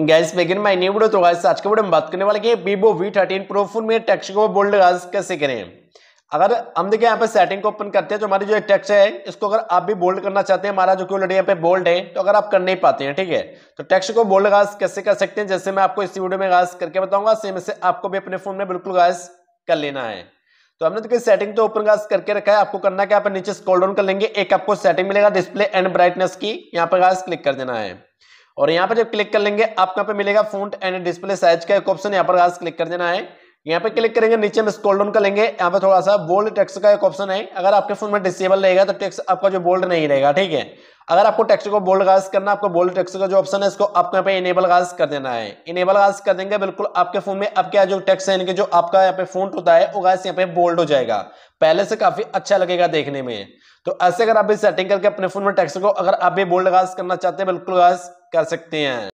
gas begin my new video तो guys आज के वीडियो में बात करने वाले कि Vivo V thirteen pro phone में टेक्स को बोल्ड गैस कैसे करें अगर हम देखें यहाँ पे सेटिंग को ओपन करते हैं तो हमारी जो टेक्स है इसको अगर आप भी बोल्ड करना चाहते हैं हमारा जो कि ऑलरेडी यहाँ पे बोल्ड है तो अगर आप कर नहीं पाते हैं ठीक है तो टेक्स को बोल्ड गैस कैसे कर सकते हैं जैसे मैं आपको इस वीडियो में गैस करके बताऊंगा सेम से आपको भी अपने फोन में बिल्कुल गैस कर लेना है तो हमने तो सेटिंग तो ओपन गैस करके रखा है आपको करना क्या नीचे स्कॉल डाउन कर लेंगे एक आपको सेटिंग मिलेगा डिस्प्ले एंड ब्राइटनेस की यहाँ पर गैस क्लिक कर देना है और यहाँ पर जब क्लिक कर लेंगे आपको पे मिलेगा फोन एंड डिस्प्ले साइज का एक ऑप्शन यहाँ पर आज क्लिक कर देना है यहाँ पे क्लिक करेंगे नीचे में स्क्रॉल डाउन करेंगे यहाँ पे थोड़ा सा बोल्ड टेक्स्ट का एक ऑप्शन है अगर आपके फोन में डिसेबल रहेगा तो टेक्स्ट आपका जो बोल्ड नहीं रहेगा ठीक है अगर आपको टेक्स्ट को बोल्ड गाज करना आपको बोल्ड टेक्स्ट का जो ऑप्शन है इसको आपको यहाँ पे इनेबल गाज कर देना है इनेबल गाज कर देंगे बिल्कुल आपके फोन में आपके जो टेक्स है इनके जो आपका यहाँ पे फोन होता है वो गाज यहाँ पे बोल्ड हो जाएगा पहले से काफी अच्छा लगेगा देखने में तो ऐसे अगर आप सेटिंग करके अपने फोन में टेक्स को अगर आप भी बोल्ड गाज करना चाहते हैं बिल्कुल गाज कर सकते हैं